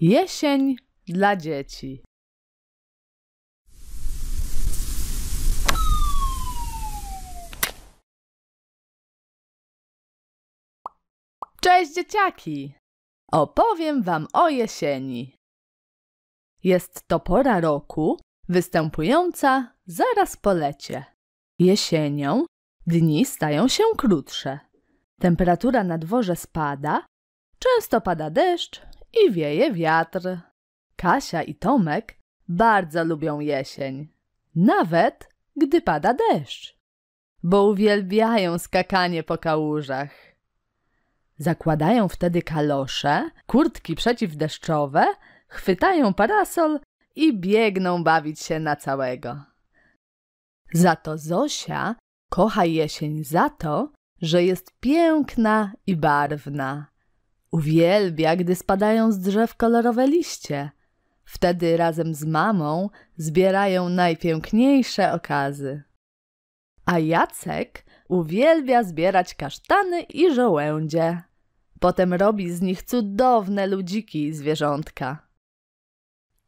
Jesień dla dzieci. Cześć dzieciaki! Opowiem Wam o jesieni. Jest to pora roku występująca zaraz po lecie. Jesienią dni stają się krótsze. Temperatura na dworze spada, często pada deszcz i wieje wiatr. Kasia i Tomek bardzo lubią jesień, nawet gdy pada deszcz, bo uwielbiają skakanie po kałużach. Zakładają wtedy kalosze, kurtki przeciwdeszczowe, chwytają parasol i biegną bawić się na całego. Za to Zosia kocha jesień za to, że jest piękna i barwna Uwielbia, gdy spadają z drzew kolorowe liście. Wtedy razem z mamą zbierają najpiękniejsze okazy. A Jacek uwielbia zbierać kasztany i żołędzie. Potem robi z nich cudowne ludziki i zwierzątka.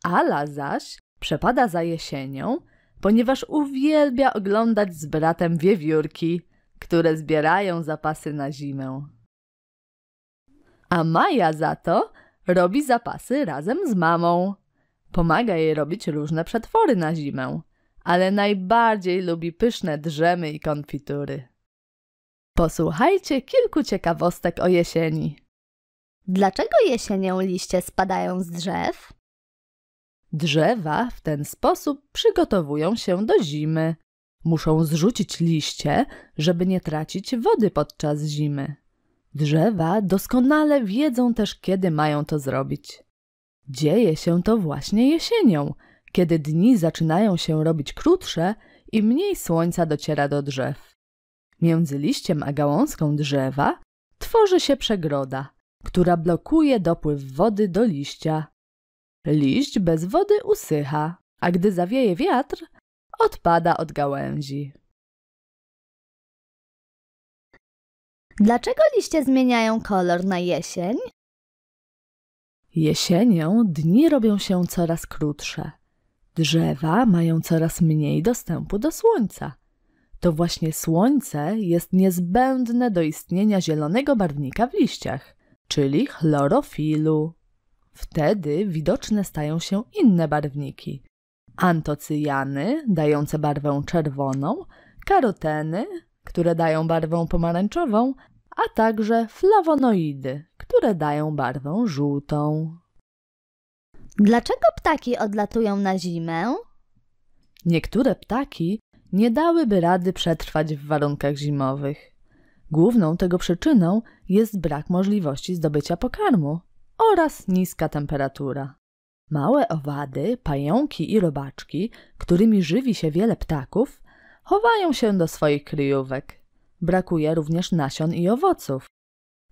Ala zaś przepada za jesienią, ponieważ uwielbia oglądać z bratem wiewiórki, które zbierają zapasy na zimę a Maja za to robi zapasy razem z mamą. Pomaga jej robić różne przetwory na zimę, ale najbardziej lubi pyszne drzemy i konfitury. Posłuchajcie kilku ciekawostek o jesieni. Dlaczego jesienią liście spadają z drzew? Drzewa w ten sposób przygotowują się do zimy. Muszą zrzucić liście, żeby nie tracić wody podczas zimy. Drzewa doskonale wiedzą też, kiedy mają to zrobić. Dzieje się to właśnie jesienią, kiedy dni zaczynają się robić krótsze i mniej słońca dociera do drzew. Między liściem a gałązką drzewa tworzy się przegroda, która blokuje dopływ wody do liścia. Liść bez wody usycha, a gdy zawieje wiatr, odpada od gałęzi. Dlaczego liście zmieniają kolor na jesień? Jesienią dni robią się coraz krótsze. Drzewa mają coraz mniej dostępu do słońca. To właśnie słońce jest niezbędne do istnienia zielonego barwnika w liściach, czyli chlorofilu. Wtedy widoczne stają się inne barwniki. Antocyjany, dające barwę czerwoną, karoteny, które dają barwę pomarańczową, a także flawonoidy, które dają barwę żółtą. Dlaczego ptaki odlatują na zimę? Niektóre ptaki nie dałyby rady przetrwać w warunkach zimowych. Główną tego przyczyną jest brak możliwości zdobycia pokarmu oraz niska temperatura. Małe owady, pająki i robaczki, którymi żywi się wiele ptaków, chowają się do swoich kryjówek. Brakuje również nasion i owoców.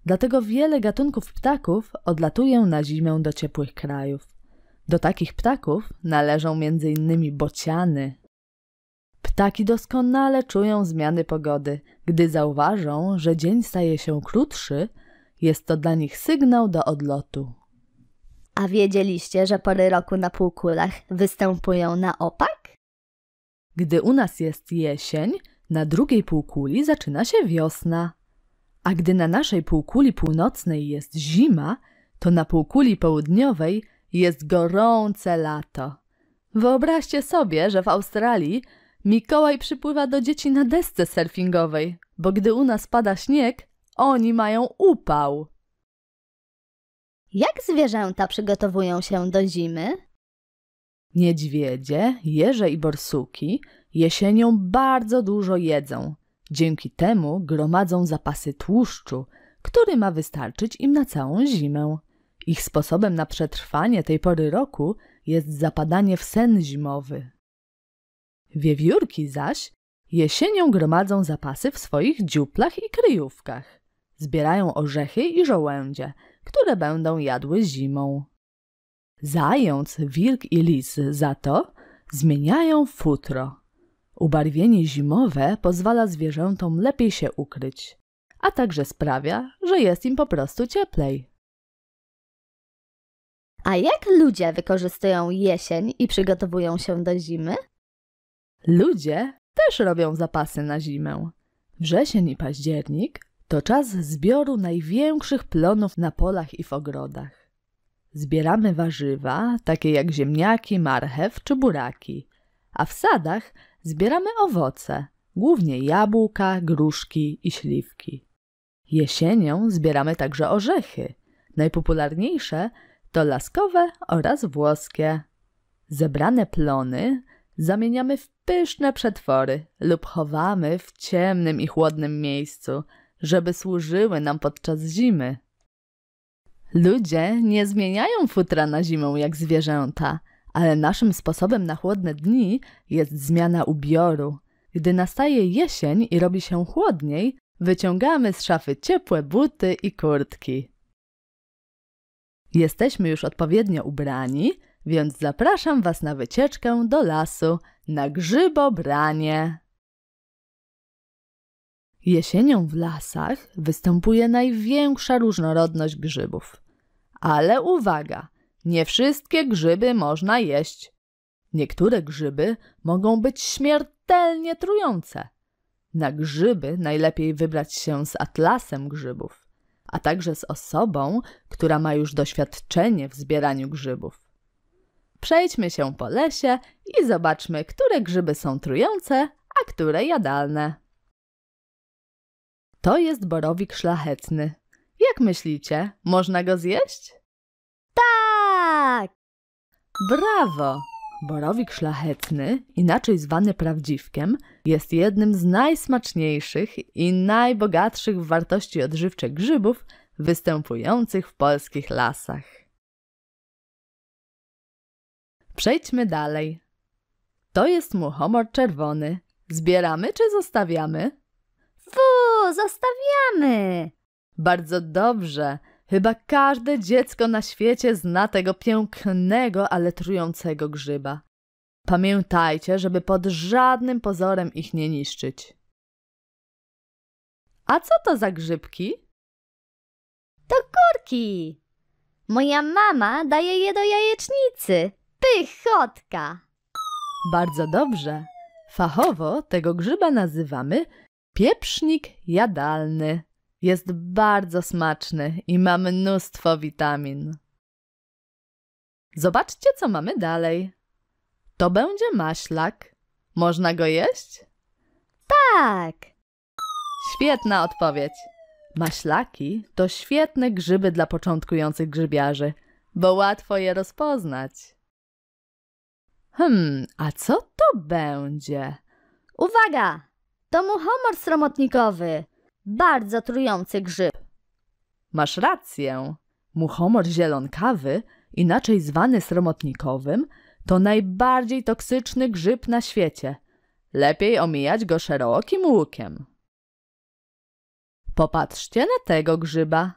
Dlatego wiele gatunków ptaków odlatuje na zimę do ciepłych krajów. Do takich ptaków należą m.in. bociany. Ptaki doskonale czują zmiany pogody. Gdy zauważą, że dzień staje się krótszy, jest to dla nich sygnał do odlotu. A wiedzieliście, że pory roku na półkulach występują na opak? Gdy u nas jest jesień, na drugiej półkuli zaczyna się wiosna. A gdy na naszej półkuli północnej jest zima, to na półkuli południowej jest gorące lato. Wyobraźcie sobie, że w Australii Mikołaj przypływa do dzieci na desce surfingowej, bo gdy u nas pada śnieg, oni mają upał. Jak zwierzęta przygotowują się do zimy? Niedźwiedzie, jeże i borsuki jesienią bardzo dużo jedzą. Dzięki temu gromadzą zapasy tłuszczu, który ma wystarczyć im na całą zimę. Ich sposobem na przetrwanie tej pory roku jest zapadanie w sen zimowy. Wiewiórki zaś jesienią gromadzą zapasy w swoich dziuplach i kryjówkach. Zbierają orzechy i żołędzie, które będą jadły zimą. Zając, wilk i lis za to zmieniają futro. Ubarwienie zimowe pozwala zwierzętom lepiej się ukryć, a także sprawia, że jest im po prostu cieplej. A jak ludzie wykorzystują jesień i przygotowują się do zimy? Ludzie też robią zapasy na zimę. Wrzesień i październik to czas zbioru największych plonów na polach i w ogrodach. Zbieramy warzywa, takie jak ziemniaki, marchew czy buraki, a w sadach zbieramy owoce, głównie jabłka, gruszki i śliwki. Jesienią zbieramy także orzechy. Najpopularniejsze to laskowe oraz włoskie. Zebrane plony zamieniamy w pyszne przetwory lub chowamy w ciemnym i chłodnym miejscu, żeby służyły nam podczas zimy. Ludzie nie zmieniają futra na zimę jak zwierzęta, ale naszym sposobem na chłodne dni jest zmiana ubioru. Gdy nastaje jesień i robi się chłodniej, wyciągamy z szafy ciepłe buty i kurtki. Jesteśmy już odpowiednio ubrani, więc zapraszam Was na wycieczkę do lasu na grzybobranie. Jesienią w lasach występuje największa różnorodność grzybów. Ale uwaga, nie wszystkie grzyby można jeść. Niektóre grzyby mogą być śmiertelnie trujące. Na grzyby najlepiej wybrać się z atlasem grzybów, a także z osobą, która ma już doświadczenie w zbieraniu grzybów. Przejdźmy się po lesie i zobaczmy, które grzyby są trujące, a które jadalne. To jest borowik szlachetny. Jak myślicie, można go zjeść? Tak! Brawo! Borowik szlachetny, inaczej zwany prawdziwkiem, jest jednym z najsmaczniejszych i najbogatszych w wartości odżywcze grzybów występujących w polskich lasach. Przejdźmy dalej. To jest muchomor czerwony. Zbieramy czy zostawiamy? zostawiamy. Bardzo dobrze. Chyba każde dziecko na świecie zna tego pięknego, ale trującego grzyba. Pamiętajcie, żeby pod żadnym pozorem ich nie niszczyć. A co to za grzybki? To kurki. Moja mama daje je do jajecznicy. Pychotka. Bardzo dobrze. Fachowo tego grzyba nazywamy Pieprznik jadalny. Jest bardzo smaczny i ma mnóstwo witamin. Zobaczcie, co mamy dalej. To będzie maślak. Można go jeść? Tak! Świetna odpowiedź. Maślaki to świetne grzyby dla początkujących grzybiarzy, bo łatwo je rozpoznać. Hmm, a co to będzie? Uwaga! To muchomor sromotnikowy. Bardzo trujący grzyb. Masz rację. Muchomor zielonkawy, inaczej zwany sromotnikowym, to najbardziej toksyczny grzyb na świecie. Lepiej omijać go szerokim łukiem. Popatrzcie na tego grzyba.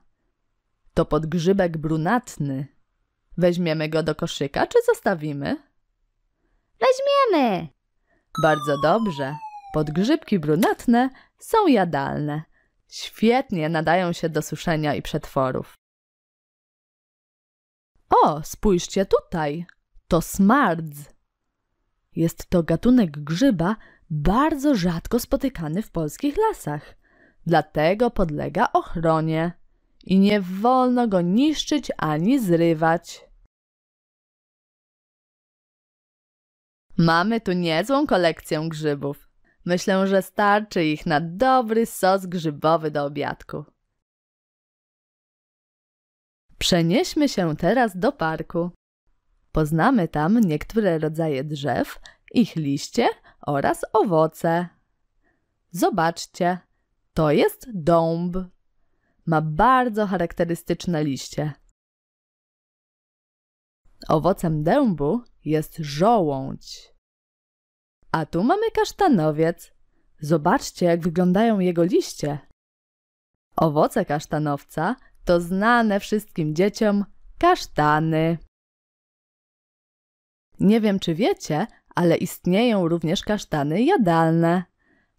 To podgrzybek brunatny. Weźmiemy go do koszyka czy zostawimy? Weźmiemy! Bardzo dobrze. Podgrzybki brunatne są jadalne. Świetnie nadają się do suszenia i przetworów. O, spójrzcie tutaj! To smardz. Jest to gatunek grzyba bardzo rzadko spotykany w polskich lasach. Dlatego podlega ochronie i nie wolno go niszczyć ani zrywać. Mamy tu niezłą kolekcję grzybów. Myślę, że starczy ich na dobry sos grzybowy do obiadku. Przenieśmy się teraz do parku. Poznamy tam niektóre rodzaje drzew, ich liście oraz owoce. Zobaczcie, to jest dąb. Ma bardzo charakterystyczne liście. Owocem dębu jest żołądź. A tu mamy kasztanowiec. Zobaczcie, jak wyglądają jego liście. Owoce kasztanowca to znane wszystkim dzieciom kasztany. Nie wiem, czy wiecie, ale istnieją również kasztany jadalne.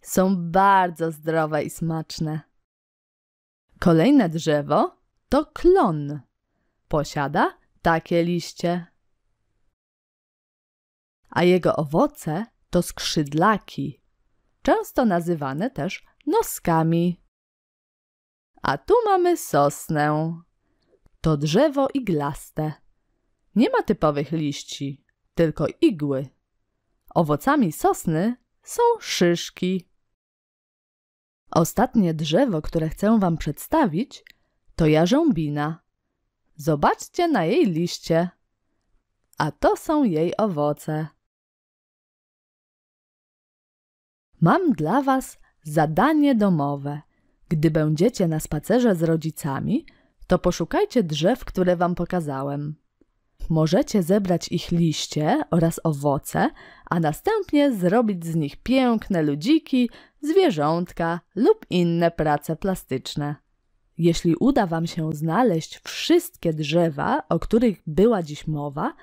Są bardzo zdrowe i smaczne. Kolejne drzewo to klon. Posiada takie liście. A jego owoce to skrzydlaki, często nazywane też noskami. A tu mamy sosnę. To drzewo iglaste. Nie ma typowych liści, tylko igły. Owocami sosny są szyszki. Ostatnie drzewo, które chcę Wam przedstawić, to jarzębina. Zobaczcie na jej liście. A to są jej owoce. Mam dla Was zadanie domowe. Gdy będziecie na spacerze z rodzicami, to poszukajcie drzew, które Wam pokazałem. Możecie zebrać ich liście oraz owoce, a następnie zrobić z nich piękne ludziki, zwierzątka lub inne prace plastyczne. Jeśli uda Wam się znaleźć wszystkie drzewa, o których była dziś mowa,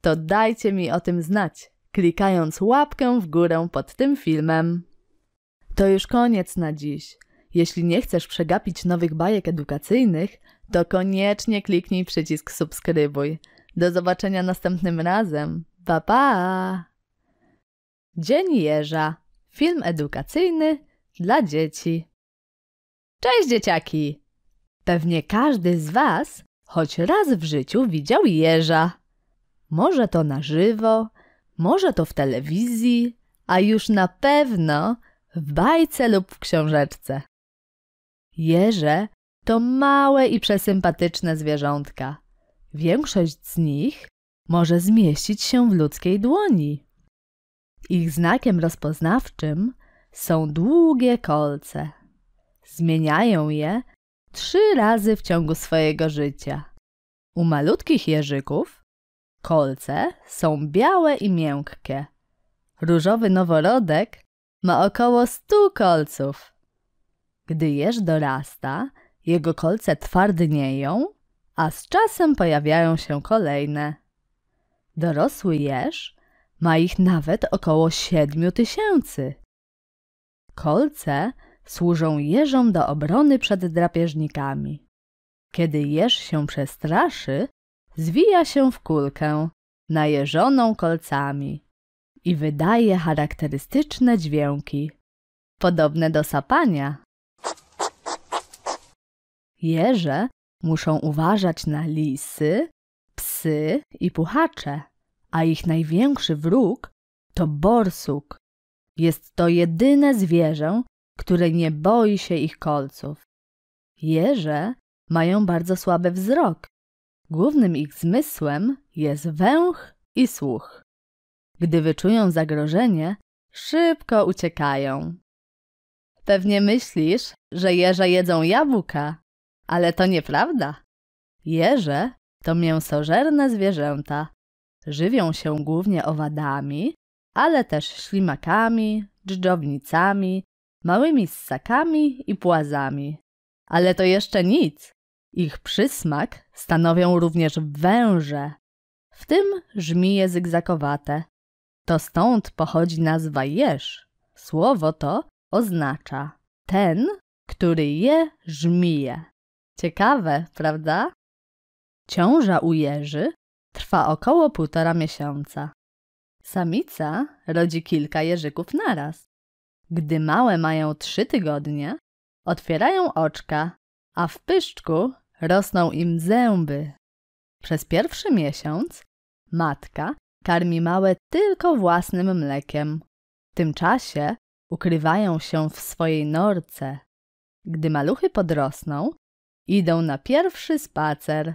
to dajcie mi o tym znać klikając łapkę w górę pod tym filmem. To już koniec na dziś. Jeśli nie chcesz przegapić nowych bajek edukacyjnych, to koniecznie kliknij przycisk subskrybuj. Do zobaczenia następnym razem. Pa pa! Dzień Jeża. Film edukacyjny dla dzieci. Cześć dzieciaki! Pewnie każdy z Was choć raz w życiu widział jeża. Może to na żywo, może to w telewizji, a już na pewno w bajce lub w książeczce. Jeże to małe i przesympatyczne zwierzątka. Większość z nich może zmieścić się w ludzkiej dłoni. Ich znakiem rozpoznawczym są długie kolce. Zmieniają je trzy razy w ciągu swojego życia. U malutkich jeżyków Kolce są białe i miękkie. Różowy noworodek ma około 100 kolców. Gdy jeż dorasta, jego kolce twardnieją, a z czasem pojawiają się kolejne. Dorosły jeż ma ich nawet około 7 tysięcy. Kolce służą jeżom do obrony przed drapieżnikami. Kiedy jeż się przestraszy, zwija się w kulkę, najeżoną kolcami i wydaje charakterystyczne dźwięki, podobne do sapania. Jeże muszą uważać na lisy, psy i puchacze, a ich największy wróg to borsuk. Jest to jedyne zwierzę, które nie boi się ich kolców. Jeże mają bardzo słaby wzrok Głównym ich zmysłem jest węch i słuch. Gdy wyczują zagrożenie, szybko uciekają. Pewnie myślisz, że jeże jedzą jabłka, ale to nieprawda. Jeże to mięsożerne zwierzęta. Żywią się głównie owadami, ale też ślimakami, dżdżownicami, małymi ssakami i płazami. Ale to jeszcze nic. Ich przysmak Stanowią również węże, w tym żmije zygzakowate. To stąd pochodzi nazwa jeż. Słowo to oznacza ten, który je żmije. Ciekawe, prawda? Ciąża u jeży trwa około półtora miesiąca. Samica rodzi kilka jeżyków naraz. Gdy małe mają trzy tygodnie, otwierają oczka, a w pyszczku rosną im zęby. Przez pierwszy miesiąc matka karmi małe tylko własnym mlekiem. W tym czasie ukrywają się w swojej norce. Gdy maluchy podrosną, idą na pierwszy spacer,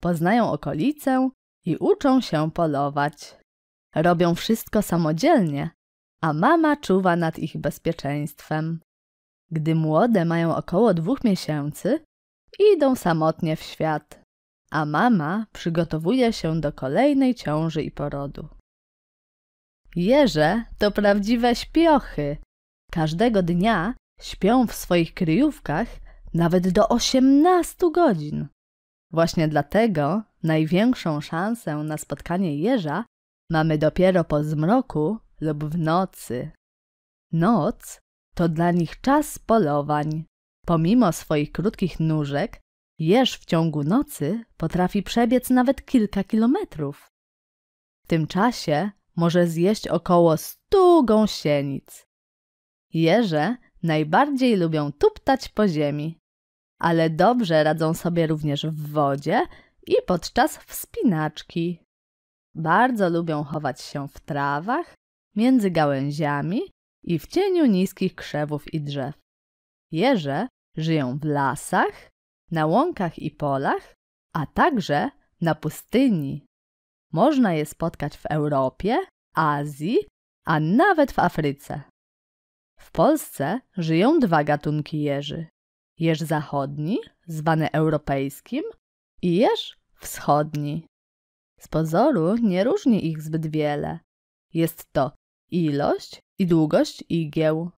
poznają okolicę i uczą się polować. Robią wszystko samodzielnie, a mama czuwa nad ich bezpieczeństwem. Gdy młode mają około dwóch miesięcy, i idą samotnie w świat, a mama przygotowuje się do kolejnej ciąży i porodu. Jeże to prawdziwe śpiochy. Każdego dnia śpią w swoich kryjówkach nawet do 18 godzin. Właśnie dlatego największą szansę na spotkanie jeża mamy dopiero po zmroku lub w nocy. Noc to dla nich czas polowań. Pomimo swoich krótkich nóżek, jeż w ciągu nocy potrafi przebiec nawet kilka kilometrów. W tym czasie może zjeść około stu gąsienic. Jeże najbardziej lubią tuptać po ziemi, ale dobrze radzą sobie również w wodzie i podczas wspinaczki. Bardzo lubią chować się w trawach, między gałęziami i w cieniu niskich krzewów i drzew. Jeże żyją w lasach, na łąkach i polach, a także na pustyni. Można je spotkać w Europie, Azji, a nawet w Afryce. W Polsce żyją dwa gatunki jeży. Jeż zachodni, zwany europejskim, i jeż wschodni. Z pozoru nie różni ich zbyt wiele. Jest to ilość i długość igieł.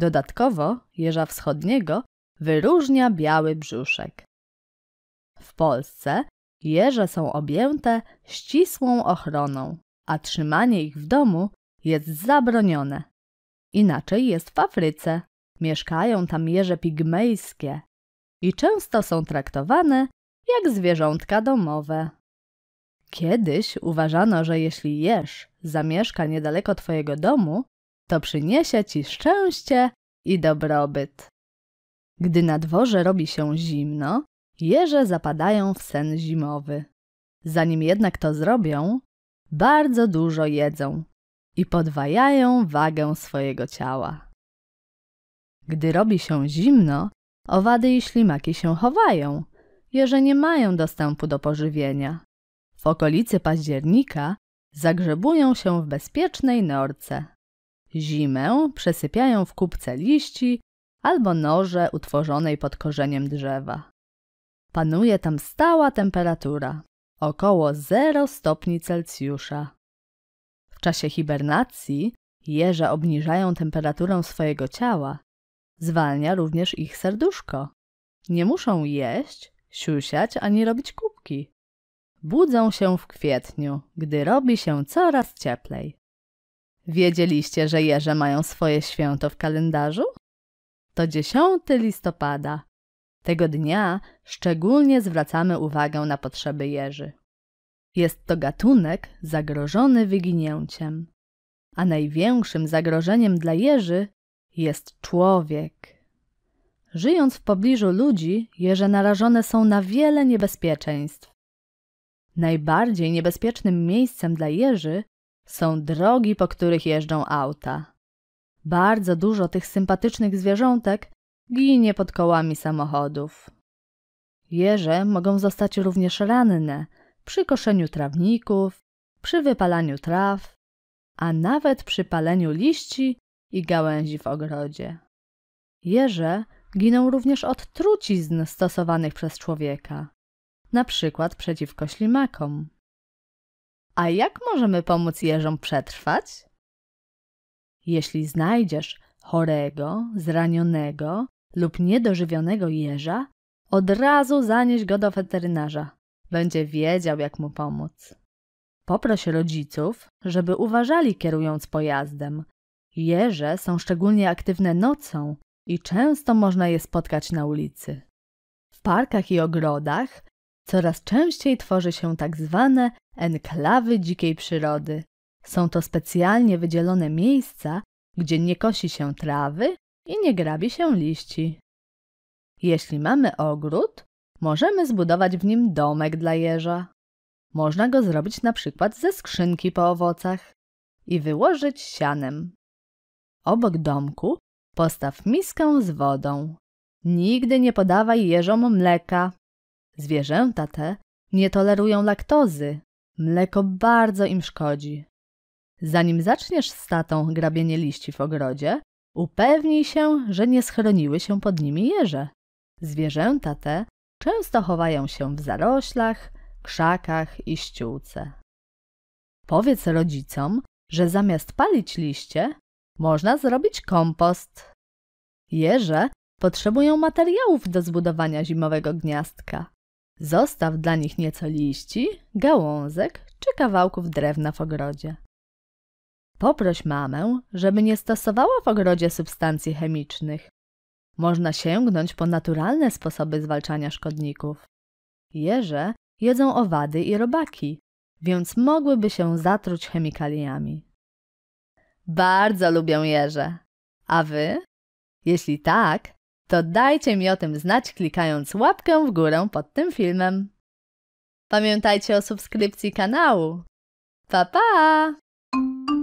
Dodatkowo jeża wschodniego wyróżnia biały brzuszek. W Polsce jeże są objęte ścisłą ochroną, a trzymanie ich w domu jest zabronione. Inaczej jest w Afryce. Mieszkają tam jeże pigmejskie i często są traktowane jak zwierzątka domowe. Kiedyś uważano, że jeśli jeż zamieszka niedaleko twojego domu, to przyniesie ci szczęście i dobrobyt. Gdy na dworze robi się zimno, jeże zapadają w sen zimowy. Zanim jednak to zrobią, bardzo dużo jedzą i podwajają wagę swojego ciała. Gdy robi się zimno, owady i ślimaki się chowają, jeże nie mają dostępu do pożywienia. W okolicy października zagrzebują się w bezpiecznej norce. Zimę przesypiają w kupce liści albo noże utworzonej pod korzeniem drzewa. Panuje tam stała temperatura, około 0 stopni Celsjusza. W czasie hibernacji Jeże obniżają temperaturę swojego ciała. Zwalnia również ich serduszko. Nie muszą jeść, siusiać ani robić kubki. Budzą się w kwietniu, gdy robi się coraz cieplej. Wiedzieliście, że jeże mają swoje święto w kalendarzu? To 10 listopada. Tego dnia szczególnie zwracamy uwagę na potrzeby jeży. Jest to gatunek zagrożony wyginięciem, a największym zagrożeniem dla jeży jest człowiek. Żyjąc w pobliżu ludzi, jeże narażone są na wiele niebezpieczeństw. Najbardziej niebezpiecznym miejscem dla jeży są drogi, po których jeżdżą auta. Bardzo dużo tych sympatycznych zwierzątek ginie pod kołami samochodów. Jeże mogą zostać również ranne przy koszeniu trawników, przy wypalaniu traw, a nawet przy paleniu liści i gałęzi w ogrodzie. Jeże giną również od trucizn stosowanych przez człowieka, na przykład przeciwko ślimakom. A jak możemy pomóc jeżom przetrwać? Jeśli znajdziesz chorego, zranionego lub niedożywionego jeża, od razu zanieś go do weterynarza. Będzie wiedział, jak mu pomóc. Poproś rodziców, żeby uważali kierując pojazdem. Jeże są szczególnie aktywne nocą i często można je spotkać na ulicy. W parkach i ogrodach Coraz częściej tworzy się tak zwane enklawy dzikiej przyrody. Są to specjalnie wydzielone miejsca, gdzie nie kosi się trawy i nie grabi się liści. Jeśli mamy ogród, możemy zbudować w nim domek dla jeża. Można go zrobić na przykład ze skrzynki po owocach i wyłożyć sianem. Obok domku postaw miskę z wodą. Nigdy nie podawaj jeżom mleka, Zwierzęta te nie tolerują laktozy. Mleko bardzo im szkodzi. Zanim zaczniesz z tatą grabienie liści w ogrodzie, upewnij się, że nie schroniły się pod nimi jeże. Zwierzęta te często chowają się w zaroślach, krzakach i ściółce. Powiedz rodzicom, że zamiast palić liście, można zrobić kompost. Jeże potrzebują materiałów do zbudowania zimowego gniazdka. Zostaw dla nich nieco liści, gałązek czy kawałków drewna w ogrodzie. Poproś mamę, żeby nie stosowała w ogrodzie substancji chemicznych. Można sięgnąć po naturalne sposoby zwalczania szkodników. Jeże jedzą owady i robaki, więc mogłyby się zatruć chemikaliami. Bardzo lubię jeże. A wy? Jeśli tak, to dajcie mi o tym znać klikając łapkę w górę pod tym filmem. Pamiętajcie o subskrypcji kanału. Pa pa!